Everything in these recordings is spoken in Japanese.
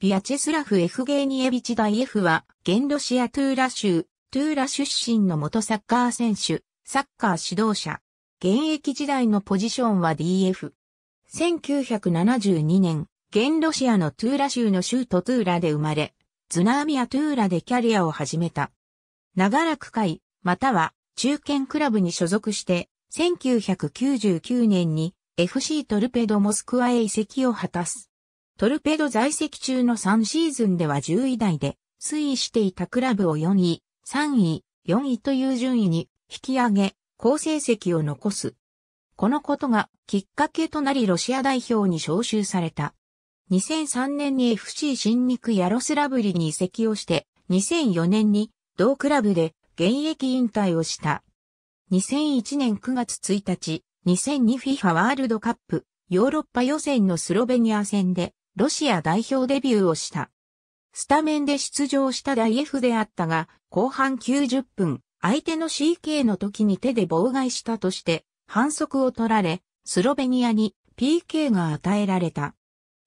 ビアチェスラフ・エフゲーニエビチ・ダイエフは、現ロシア・トゥーラ州、トゥーラ出身の元サッカー選手、サッカー指導者。現役時代のポジションは DF。1972年、現ロシアのトゥーラ州の州都トゥーラで生まれ、ズナーミア・トゥーラでキャリアを始めた。長らく会、または中堅クラブに所属して、1999年に FC トルペドモスクワへ移籍を果たす。トルペド在籍中の3シーズンでは10位台で推移していたクラブを4位、3位、4位という順位に引き上げ、好成績を残す。このことがきっかけとなりロシア代表に招集された。2003年に FC 新肉ヤロスラブリに移籍をして、2004年に同クラブで現役引退をした。2001年9月1日、2002FIFA ワールドカップヨーロッパ予選のスロベニア戦でロシア代表デビューをした。スタメンで出場したダイエフであったが、後半90分、相手の CK の時に手で妨害したとして、反則を取られ、スロベニアに PK が与えられた。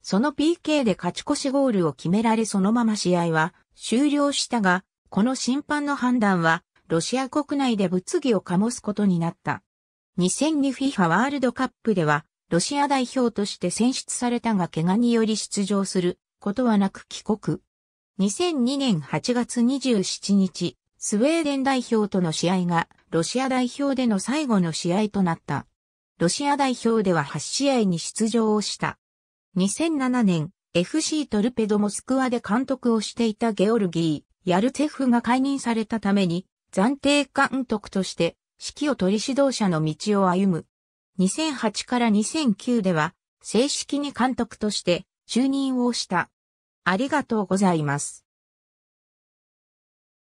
その PK で勝ち越しゴールを決められそのまま試合は終了したが、この審判の判断は、ロシア国内で物議を醸すことになった。2002FIFA ワールドカップでは、ロシア代表として選出されたが怪我により出場することはなく帰国。2002年8月27日、スウェーデン代表との試合がロシア代表での最後の試合となった。ロシア代表では8試合に出場をした。2007年、FC トルペドモスクワで監督をしていたゲオルギー、ヤルツェフが解任されたために、暫定監督として指揮を取り指導者の道を歩む。2008から2009では正式に監督として就任をした。ありがとうございます。